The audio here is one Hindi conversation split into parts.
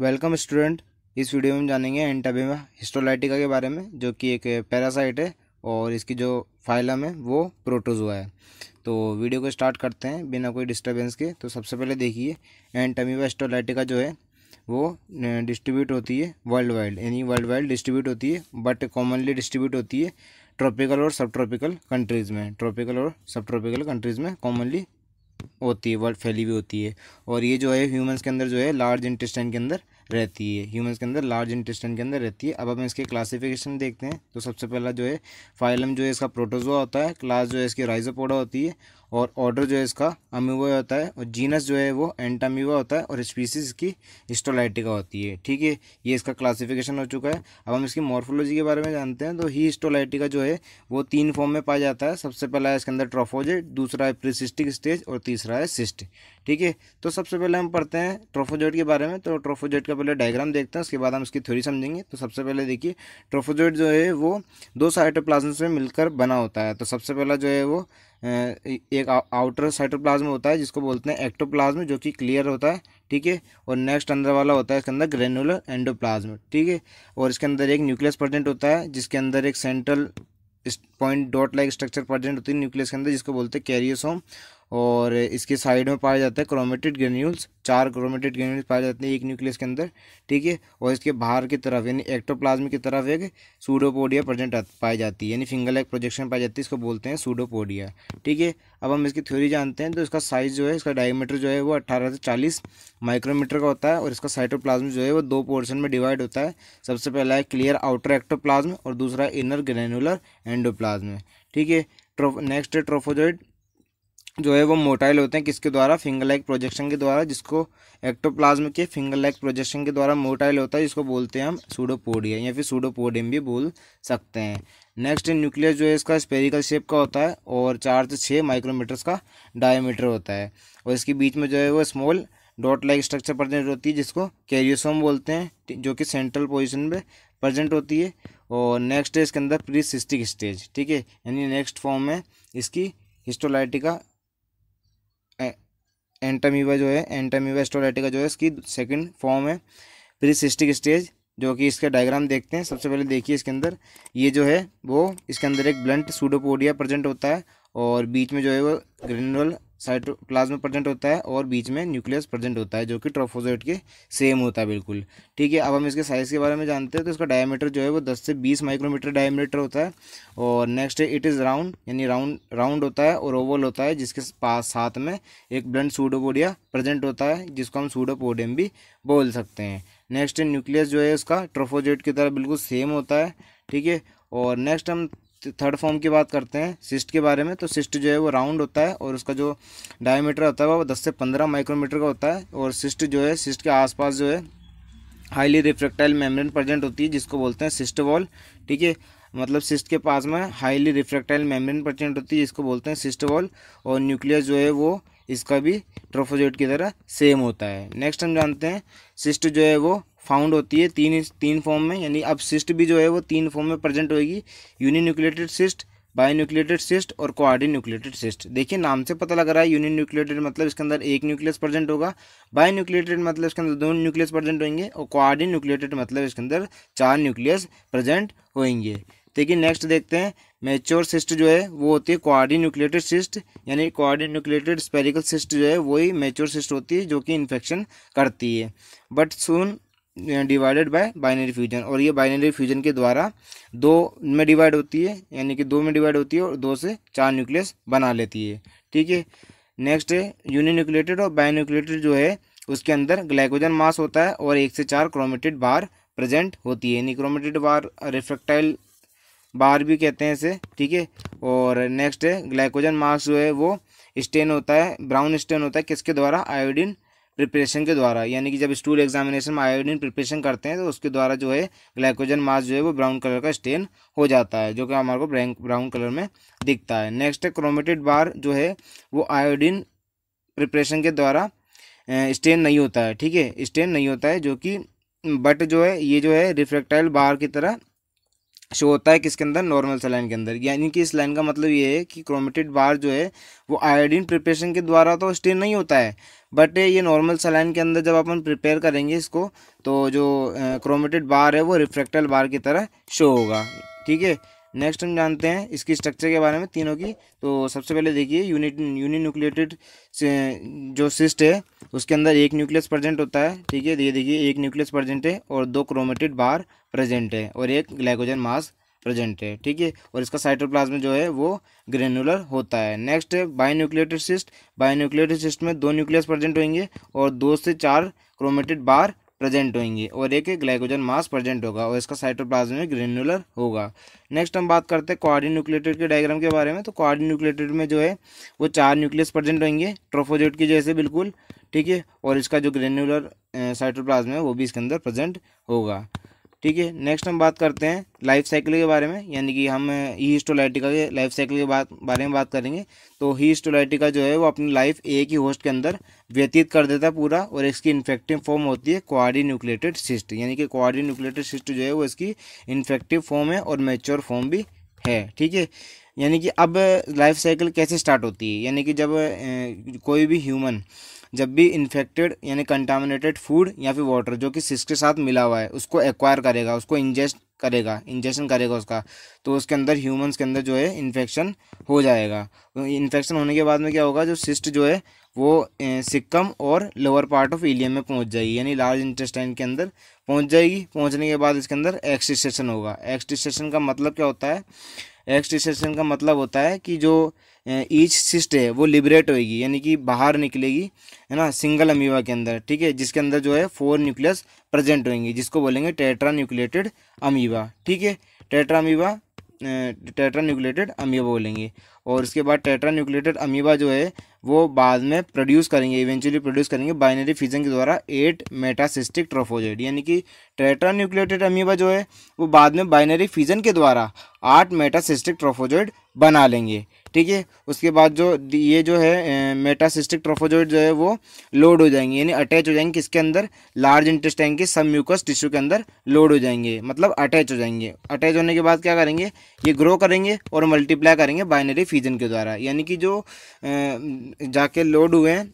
वेलकम स्टूडेंट इस वीडियो में जानेंगे एंटाबेमा हिस्टोलाइटिका के बारे में जो कि एक पैरासाइट है और इसकी जो फाइलम है वो प्रोटोजोआ है तो वीडियो को स्टार्ट करते हैं बिना कोई डिस्टर्बेंस के तो सबसे पहले देखिए एंटाबेमा हिस्टोलाइटिका जो है वो डिस्ट्रीब्यूट होती है वर्ल्ड वाइड यानी वर्ल्ड वाइड डिस्ट्रीब्यूट होती है बट कॉमनली डिस्ट्रीब्यूट होती है ट्रॉपिकल और सब ट्रॉपिकल कंट्रीज़ में ट्रॉपिकल और सब ट्रॉपिकल कंट्रीज़ में कॉमनली होती है वर्ल्ड फैली हुई होती है और ये जो है ह्यूमंस के अंदर जो है लार्ज इंटेस्टाइन के अंदर रहती है ह्यूमंस के अंदर लार्ज इंटेस्टाइन के अंदर रहती है अब हम इसके क्लासिफिकेशन देखते हैं तो सबसे पहला जो है फाइलम जो है इसका प्रोटोजोआ होता है क्लास जो है इसकी राइजोपोडा होती है और ऑर्डर जो है इसका अम्यूवा होता है और जीनस जो है वो एंटामीबा होता है और स्पीसीज इसकी हिस्टोलाइटिका होती है ठीक है ये इसका क्लासिफिकेशन हो चुका है अब हम इसकी मॉर्फोलॉजी के बारे में जानते हैं तो ही हिस्टोलाइटिका जो है वो तीन फॉर्म में पाया जाता है सबसे पहला है इसके अंदर ट्रोफोजेट दूसरा है प्रिसिस्टिक स्टेज और तीसरा है सिस्ट ठीक है तो सबसे पहले हम पढ़ते हैं ट्रोफोजेट के बारे में तो ट्रोफोजेट का पहले डायग्राम देखते हैं उसके बाद हम इसकी थ्योरी समझेंगे तो सबसे पहले देखिए ट्रोफोजेट जो है वो दो साइटोप्लाज्म से मिलकर बना होता है तो सबसे पहला जो है वो एक आउटर साइटोप्लाज्म होता है जिसको बोलते हैं एक्टोप्लाज्म जो कि क्लियर होता है ठीक है और नेक्स्ट अंदर वाला होता है इसके अंदर ग्रेनुलर एंडोप्लाज्म ठीक है और इसके अंदर एक न्यूक्लियस प्रेजेंट होता है जिसके अंदर एक central point dot like structure present होती है न्यूक्लियस के अंदर जिसको बोलते हैं कैरियोसोम और इसके साइड में पाया जाता है क्रोमेटेड ग्रेन्यूल्स चार क्रोमेटेड ग्रेन्यूल्स पाए जाते हैं एक न्यूक्लियस के अंदर ठीक है और इसके बाहर की तरफ यानी एक्टोप्लाज्म की तरफ एक सूडोपोडिया प्रेजेंट पाई जाती है यानी फिंगर लाइक प्रोजेक्शन पाई जाती है इसको बोलते हैं सूडोपोडिया ठीक है अब हम इसकी थ्योरी जानते हैं तो इसका साइज़ जो है इसका डायमीटर जो है वो अट्ठारह से चालीस माइक्रोमीटर का होता है और इसका साइटोप्लाज्म जो है वो दो पोर्शन में डिवाइड होता है सबसे पहला है क्लियर आउटर एक्टोप्लाज्म और दूसरा इनर ग्रेनुलर एंडोप्लाज्म ठीक है ट्रो नेक्स्ट है ट्रोफोजोइड जो है वो मोटाइल होते हैं किसके द्वारा फिंगर लाइक प्रोजेक्शन के द्वारा जिसको एक्टोप्लाज्म के फिंगर लाइक प्रोजेक्शन के द्वारा मोटाइल होता है जिसको बोलते हैं हम सूडोपोडिया या फिर सूडोपोडियम भी बोल सकते हैं नेक्स्ट न्यूक्लियस जो है इसका स्पेरिकल शेप का होता है और चार से छः माइक्रोमीटर्स का डायमीटर होता है और इसके बीच में जो है वो small dot like structure present होती है जिसको कैरियोसोम बोलते हैं जो कि सेंट्रल पोजिशन में प्रेजेंट होती है और नेक्स्ट है इसके अंदर सिस्टिक स्टेज ठीक है यानी नेक्स्ट फॉर्म है इसकी हिस्टोलाइटिका एंटामीवा जो है एंटामीवा स्टोलाइटिका जो है इसकी सेकंड फॉर्म है प्रीसिस्टिक स्टेज जो कि इसका डायग्राम देखते हैं सबसे पहले देखिए इसके अंदर ये जो है वो इसके अंदर एक ब्लंट सूडोपोडिया प्रेजेंट होता है और बीच में जो है वो ग्रेनुलर साइटोप्लाज्म प्रेजेंट होता है और बीच में न्यूक्लियस प्रेजेंट होता है जो कि ट्रोफोजोइट के सेम होता है बिल्कुल ठीक है अब हम इसके साइज़ के बारे में जानते हैं तो इसका डायमीटर जो है वो दस से बीस माइक्रोमीटर डायमीटर होता है और नेक्स्ट इट इज़ राउंड यानी राउंड राउंड होता है और ओवल होता है जिसके पास साथ में एक ब्लंट सूडोपोडिया प्रेजेंट होता है जिसको हम सूडोपोडियम भी बोल सकते हैं नेक्स्ट न्यूक्लियस जो है उसका ट्रोफोजेट की तरह बिल्कुल सेम होता है ठीक है और नेक्स्ट हम थर्ड फॉर्म की बात करते हैं सिस्ट के बारे में तो सिस्ट जो है वो राउंड होता है और उसका जो डायमीटर होता है वो दस से पंद्रह माइक्रोमीटर का होता है और सिस्ट जो है सिस्ट के आसपास जो है हाईली रिफ्रेक्टाइल मेम्ब्रेन प्रेजेंट होती है जिसको बोलते हैं सिस्ट वॉल ठीक है मतलब सिस्ट के पास में हाईली रिफ्रेक्टाइल मेम्ब्रेन प्रेजेंट होती है जिसको बोलते हैं सिस्ट वॉल और न्यूक्लियस जो है वो इसका भी ट्रोफोजेट की तरह सेम होता है नेक्स्ट हम जानते हैं सिस्ट जो है वो फाउंड होती है तीन तीन फॉर्म में यानी अब सिस्ट भी जो है वो तीन फॉर्म में प्रेजेंट होगी uninucleated cyst binucleated cyst और कोआर्डी न्यूक्लेटेड सिस्ट देखिए नाम से पता लग रहा है यूनियन न्यूक्लेटेड मतलब इसके अंदर एक न्यूक्लियस प्रेजेंट होगा बायो न्यूक्लेटेड मतलब इसके अंदर दो न्यूक्लियस प्रेजेंट होंगे और कोआर्डी न्यूक्लिएटेड मतलब इसके अंदर चार न्यूक्लियस प्रेजेंट होंगे देखिए नेक्स्ट देखते हैं मेच्योर सिस्ट जो है वो होती है कोआर्डी न्यूक्लेटेड सिस्ट यानी कोआर्डी न्यूक्लेटेड स्पेरिकल सिस्ट जो है वही मेच्योर सिस्ट होती है जो कि इन्फेक्शन करती है but soon divided by binary fusion और ये बाइनरी फ्यूजन के द्वारा दो में डिवाइड होती है यानी कि दो में डिवाइड होती है और दो से चार न्यूक्लियस बना लेती है ठीक है नेक्स्ट है यूनिन्यूक्लेटेड और बायोन्यूक्लेटेड जो है उसके अंदर ग्लाइकोजन मास होता है और एक से चार क्रोमेटेड बार प्रेजेंट होती है निक्रोमेटेड बार रिफ्रेक्टाइल बार भी कहते हैं इसे ठीक है और नेक्स्ट है ग्लाइकोजन मास जो है वो स्टेन होता है ब्राउन स्टेन होता है किसके द्वारा आयोडीन प्रिपरेशन के द्वारा यानी कि जब स्टूल एग्जामिनेशन में आयोडीन प्रिपरेशन करते हैं तो उसके द्वारा जो है ग्लाइकोजन मास जो है वो ब्राउन कलर का स्टेन हो जाता है जो कि हमारे को ब्राउन कलर में दिखता है नेक्स्ट है क्रोमेटेड बार जो है वो आयोडीन प्रिपरेशन के द्वारा स्टेन नहीं होता है ठीक है स्टेन नहीं होता है जो कि बट जो है ये जो है रिफ्रेक्टाइल बार की तरह शो होता है किसके अंदर नॉर्मल सलाइन के अंदर यानी कि इस लाइन का मतलब ये है कि क्रोमेटेड बार जो है वो आयोडीन प्रिपरेशन के द्वारा तो स्टेन नहीं होता है बट ये नॉर्मल सलाइन के अंदर जब अपन प्रिपेयर करेंगे इसको तो जो क्रोमेटेड बार है वो रिफ्रेक्टल बार की तरह शो होगा ठीक है नेक्स्ट हम जानते हैं इसकी स्ट्रक्चर के बारे में तीनों की तो सबसे पहले देखिए यूनिट यूनिन्यूक्लिएटेड जो सिस्ट है उसके अंदर एक न्यूक्लियस प्रेजेंट होता है ठीक है ये देखिए एक न्यूक्लियस प्रेजेंट है और दो क्रोमेटिड बार प्रेजेंट है और एक ग्लाइकोजन मास प्रेजेंट है ठीक है और इसका साइटोप्लाज्म जो है वो ग्रेनुलर होता है नेक्स्ट है binucleated cyst binucleated cyst में दो न्यूक्लियस प्रेजेंट होंगे और दो से चार क्रोमेटेड बार प्रेजेंट होंगी और एक एक ग्लाइकोजन मास प्रेजेंट होगा और इसका साइटोप्लाज्म में ग्रेनुलर होगा नेक्स्ट हम बात करते हैं क्वारी न्यूक्लेटेड के डायग्राम के बारे में तो क्वारी न्यूक्लेटेड में जो है वो चार न्यूक्लियस प्रेजेंट होंगे ट्रोफोजेट की जैसे बिल्कुल ठीक है और इसका जो ग्रेनुलर साइटोप्लाज्म है वो भी इसके अंदर प्रेजेंट होगा ठीक है नेक्स्ट हम बात करते हैं लाइफ साइकिल के बारे में यानी कि हम ही e के लाइफ साइकिल के बात बारे में बात करेंगे तो ही e जो है वो अपनी लाइफ एक ही होस्ट के अंदर व्यतीत कर देता है पूरा और इसकी इन्फेक्टिव फॉर्म होती है क्वारी न्यूक्लेटेड सिस्ट यानी कि क्वारी न्यूक्लेटेड सिस्ट जो है वो इसकी इन्फेक्टिव फॉर्म है और मेच्योर फॉर्म भी है ठीक है यानी कि अब लाइफ साइकिल कैसे स्टार्ट होती है यानी कि जब कोई भी ह्यूमन जब भी इन्फेक्टेड यानी कंटामिनेटेड फूड या फिर वाटर जो कि सिस के साथ मिला हुआ है उसको एक्वायर करेगा उसको इंजेस्ट करेगा इंजेक्शन करेगा उसका तो उसके अंदर ह्यूमंस के अंदर जो है इन्फेक्शन हो जाएगा इन्फेक्शन तो होने के बाद में क्या होगा जो सिस्ट जो है वो सिक्कम और लोअर पार्ट ऑफ इलियम में पहुंच जाएगी यानी लार्ज इंटेस्टाइन के अंदर पहुंच जाएगी पहुंचने के बाद इसके अंदर एक्सटिसेशन होगा एक्सटिसेशन का मतलब क्या होता है एक्सटिसेशन का मतलब होता है कि जो ईच सिस्ट है वो लिबरेट होएगी यानी कि बाहर निकलेगी है ना सिंगल अमीबा के अंदर ठीक है जिसके अंदर जो है फोर न्यूक्लियस प्रेजेंट होंगे जिसको बोलेंगे टेट्रा न्यूक्लेटेड अमीबा ठीक है tetra amoeba tetranucleated amoeba बोलेंगे और उसके बाद टेट्रा न्यूक्लेटेड अमीबा जो है वो बाद में प्रोड्यूस करेंगे इवेंचुअली प्रोड्यूस करेंगे बाइनरी फिजन के द्वारा एट मेटासिस्टिक ट्रोफोजॉइड यानी कि टेट्रा न्यूक्लेटेड अमीबा जो है वो बाद में बाइनरी फिजन के द्वारा आठ मेटासिस्टिक ट्रोफोजॉइड बना लेंगे ठीक है उसके बाद जो ये जो है मेटासिस्टिक ट्रोफोजोइड जो है वो लोड हो जाएंगे यानी अटैच हो जाएंगे किसके अंदर लार्ज इंटेस्टाइन के सब म्यूकस टिश्यू के अंदर लोड हो जाएंगे मतलब अटैच हो जाएंगे अटैच होने के बाद क्या करेंगे ये ग्रो करेंगे और मल्टीप्लाई करेंगे बाइनरी फ्यूजन के द्वारा यानी कि जो जाके लोड हुए हैं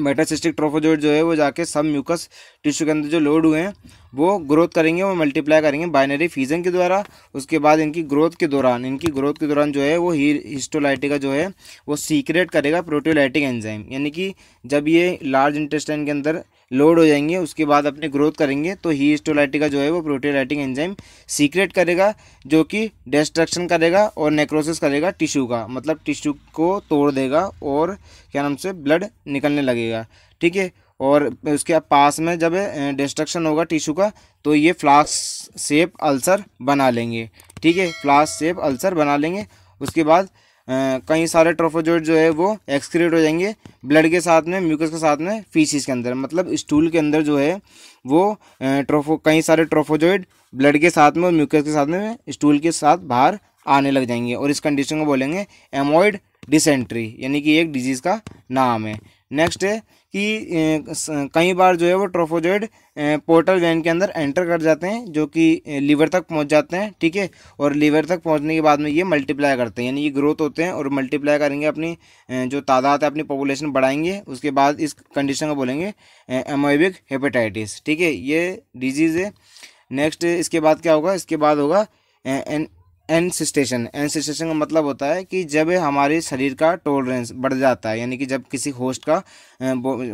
मेटासिस्टिक ट्रोफोजोइड जो है वो जाके सब म्यूकस टिश्यू के अंदर जो लोड हुए हैं वो ग्रोथ करेंगे वो मल्टीप्लाई करेंगे बाइनरी फ्यूजन के द्वारा उसके बाद इनकी ग्रोथ के दौरान इनकी ग्रोथ के दौरान जो है वो हिस्टोलाइटिका जो है वो सीक्रेट करेगा प्रोटोलाइटिक एंजाइम यानी कि जब ये लार्ज इंटेस्टाइन के अंदर लोड हो जाएंगे उसके बाद अपने ग्रोथ करेंगे तो ही हिस्टोलाइटिका जो है वो प्रोटीलाइटिक एंजाइम सीक्रेट करेगा जो कि डिस्ट्रक्शन करेगा और नेक्रोसिस करेगा टिश्यू का मतलब टिश्यू को तोड़ देगा और क्या नाम से ब्लड निकलने लगेगा ठीक है और उसके पास में जब डिस्ट्रक्शन होगा टिश्यू का तो ये फ्लास्क सेप अल्सर बना लेंगे ठीक है फ्लास्क सेप अल्सर बना लेंगे उसके बाद कई सारे ट्रोफोजोइड जो है वो एक्सक्रीट हो जाएंगे ब्लड के साथ में म्यूकस के साथ में फीसिस के अंदर मतलब स्टूल के अंदर जो है वो ट्रोफो कई सारे ट्रोफोजोइड ब्लड के साथ में और म्यूकस के साथ में स्टूल के साथ बाहर आने लग जाएंगे और इस कंडीशन को बोलेंगे एमोइड डिसेंट्री यानी कि एक डिजीज़ का नाम है नेक्स्ट है कि कई बार जो है वो ट्रोफोजोइड पोर्टल वैन के अंदर एंटर कर जाते हैं जो कि लीवर तक पहुंच जाते हैं ठीक है और लीवर तक पहुंचने के बाद में ये मल्टीप्लाई करते हैं यानी ये ग्रोथ होते हैं और मल्टीप्लाई करेंगे अपनी जो तादाद है अपनी पॉपुलेशन बढ़ाएंगे उसके बाद इस कंडीशन को बोलेंगे एमोबिक हेपेटाइटिस ठीक है ये डिजीज़ है नेक्स्ट इसके बाद क्या होगा इसके बाद होगा एनसिस्टेशन एनसिस्टेशन का मतलब होता है कि जब हमारे शरीर का टॉलरेंस बढ़ जाता है यानी कि जब किसी होस्ट का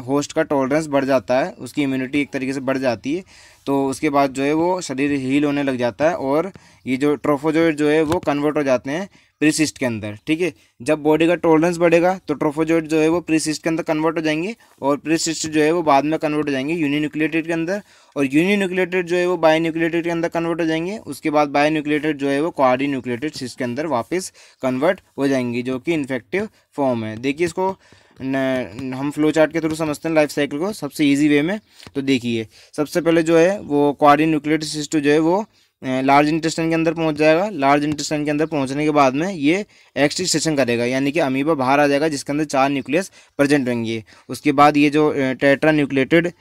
होस्ट का टॉलरेंस बढ़ जाता है उसकी इम्यूनिटी एक तरीके से बढ़ जाती है तो उसके बाद जो है वो शरीर हील होने लग जाता है और ये जो ट्रोफोजोइड जो है वो कन्वर्ट हो जाते हैं प्रीसिस्ट के अंदर ठीक है जब बॉडी का टॉलरेंस बढ़ेगा तो ट्रोफोजोइड जो है वो प्रीसिस्ट के अंदर कन्वर्ट हो जाएंगे और प्रीसिस्ट जो है वो बाद में कन्वर्ट हो जाएंगे यूनिन्यूक्लिएटेड के अंदर और यूनिन्यूक्लिएटेड जो है वो बाई न्यूक्लिएटेड के अंदर कन्वर्ट हो जाएंगे उसके बाद बाई न्यूक्लिएटेड जो है वो क्वारी न्यूक्लिएटेड सिस्ट के अंदर वापस कन्वर्ट हो जाएंगी जो कि इन्फेक्टिव फॉर्म है देखिए इसको हम फ्लो चार्ट के थ्रू समझते हैं लाइफ साइकिल को सबसे इजी वे में तो देखिए सबसे पहले जो है वो क्वारी न्यूक्ट सिस्टम जो है वो लार्ज इंटेस्टाइन के अंदर पहुंच जाएगा लार्ज इंटेस्टाइन के अंदर पहुंचने के बाद में ये एक्सटिस्टेशन करेगा यानी कि अमीबा बाहर आ जाएगा जिसके अंदर चार न्यूक्लियस प्रेजेंट होंगे उसके बाद ये जो टेट्रा न्यूक्लेटेड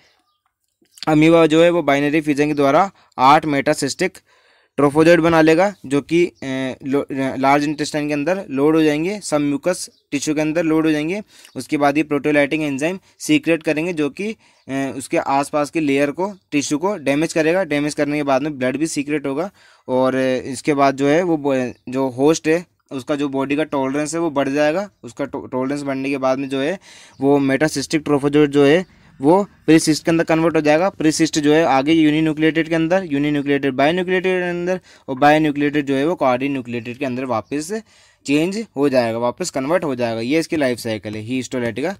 अमीबा जो है वो बाइनरी फिजन के द्वारा आठ मेटासिस्टिक ट्रोफोजॉइड बना लेगा जो कि लार्ज इंटेस्टाइन के अंदर लोड हो जाएंगे सब म्यूकस टिश्यू के अंदर लोड हो जाएंगे उसके बाद ये प्रोटोलाइटिंग एंजाइम सीक्रेट करेंगे जो कि उसके आसपास के लेयर को टिश्यू को डैमेज करेगा डैमेज करने के बाद में ब्लड भी सीक्रेट होगा और इसके बाद जो है वो जो होस्ट है उसका जो बॉडी का टॉलरेंस है वो बढ़ जाएगा उसका टॉलरेंस बढ़ने के बाद में जो है वो मेटासिस्टिक ट्रोफोजोइड जो है वो प्रीसिस्ट के अंदर कन्वर्ट हो जाएगा प्रिसिस्ट जो है आगे यूनि के अंदर यूनि न्यूक्लिएटेड बायो के अंदर और बायो न्यूक्लिएटेड जो है वो कार्डी न्यूक्लिएटेड के अंदर वापस चेंज हो जाएगा वापस कन्वर्ट हो जाएगा ये इसकी लाइफ साइकिल है हीस्टोलाइटिका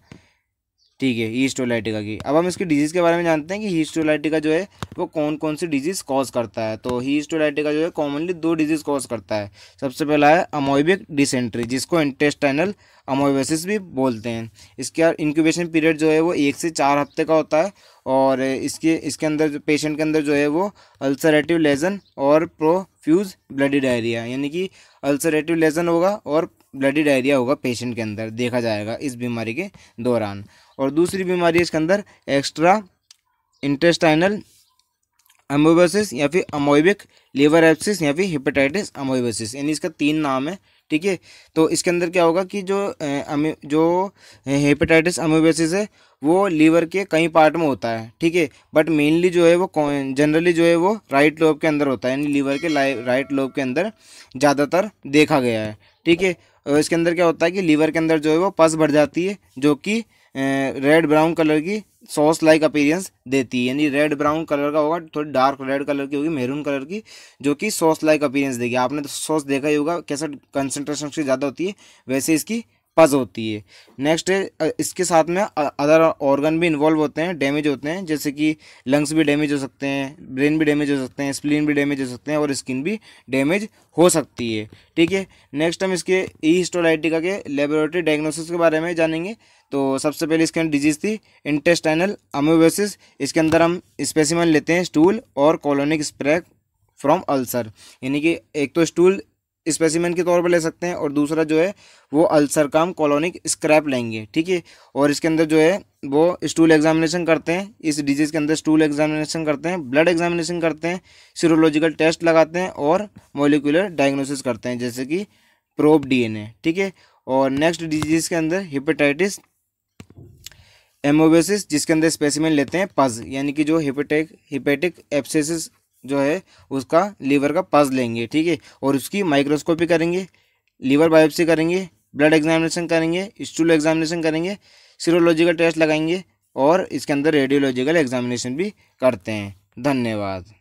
ठीक है हीस्टोलाइटिका की अब हम इसकी डिजीज़ के बारे में जानते हैं कि हीस्टोलाइटिका जो है वो कौन कौन सी डिजीज़ कॉज करता है तो हीस्टोलाइटिका जो है कॉमनली दो डिजीज़ कॉज करता है सबसे पहला है अमोइबिक डिसेंट्री जिसको इंटेस्टाइनल अमोबेसिस भी बोलते हैं इसके इंक्यूबेशन पीरियड जो है वो एक से चार हफ्ते का होता है और इसके इसके अंदर जो पेशेंट के अंदर जो है वो अल्सरेटिव लेजन और प्रोफ्यूज ब्लडी डायरिया यानी कि अल्सरेटिव लेजन होगा और ब्लडी डायरिया होगा पेशेंट के अंदर देखा जाएगा इस बीमारी के दौरान और दूसरी बीमारी इसके अंदर एक्स्ट्रा इंटेस्टाइनल अमोबेसिस या फिर अमोइबिक लीवर एप्सिस या फिर हिपेटाइटिस अमोबसिस यानी इसका तीन नाम है ठीक है तो इसके अंदर क्या होगा कि जो अमी जो हेपेटाइटिस अम्योबेसिस है वो लीवर के कई पार्ट में होता है ठीक है बट मेनली जो है वो जनरली जो है वो राइट लोब के अंदर होता है यानी लीवर के राइट लोब के अंदर ज़्यादातर देखा गया है ठीक है इसके अंदर क्या होता है कि लीवर के अंदर जो है वो पस भर जाती है जो कि रेड ब्राउन कलर की सॉस लाइक अपीरियंस देती है यानी रेड ब्राउन कलर का होगा थोड़ी डार्क रेड कलर की होगी मेहरून कलर की जो कि सॉस लाइक अपीरियंस देगी आपने तो सॉस देखा ही होगा कैसा कंसनट्रेशन उसकी ज़्यादा होती है वैसे इसकी पज होती है नेक्स्ट है इसके साथ में अदर ऑर्गन भी इन्वॉल्व होते हैं डैमेज होते हैं जैसे कि लंग्स भी डैमेज हो सकते हैं ब्रेन भी डैमेज हो सकते हैं स्प्लिन भी डैमेज हो सकते हैं और स्किन भी डैमेज हो सकती है ठीक है नेक्स्ट हम इसके ई हिस्टोलाइटिका के लेबोरेटरी डायग्नोसिस के बारे में जानेंगे तो सबसे पहले इसके अंदर डिजीज़ थी इंटेस्टाइनल अमोबेसिस इसके अंदर हम स्पेसिमन लेते हैं स्टूल और कॉलोनिक स्प्रेक फ्रॉम अल्सर यानी कि एक तो स्टूल स्पेसिमेन के तौर पर ले सकते हैं और दूसरा जो है वो अल्सर काम कॉलोनिक स्क्रैप लेंगे ठीक है और इसके अंदर जो है वो स्टूल एग्जामिनेशन करते हैं इस डिजीज़ के अंदर स्टूल एग्जामिनेशन करते हैं ब्लड एग्जामिनेशन करते हैं सीरोलॉजिकल टेस्ट लगाते हैं और मोलिकुलर डायग्नोसिस करते हैं जैसे कि प्रोब डीएनए ठीक है और नेक्स्ट डिजीज़ के अंदर हिपेटाइटिस एमोबेसिस जिसके अंदर स्पेसिमेंट लेते हैं पज यानी कि जो हिपेटिक हिपेटिक एप्सेसिस जो है उसका लीवर का पास लेंगे ठीक है और उसकी माइक्रोस्कोपी करेंगे लीवर बायोप्सी करेंगे ब्लड एग्जामिनेशन करेंगे स्टूल एग्जामिनेशन करेंगे सीरोलॉजिकल टेस्ट लगाएंगे और इसके अंदर रेडियोलॉजिकल एग्जामिनेशन भी करते हैं धन्यवाद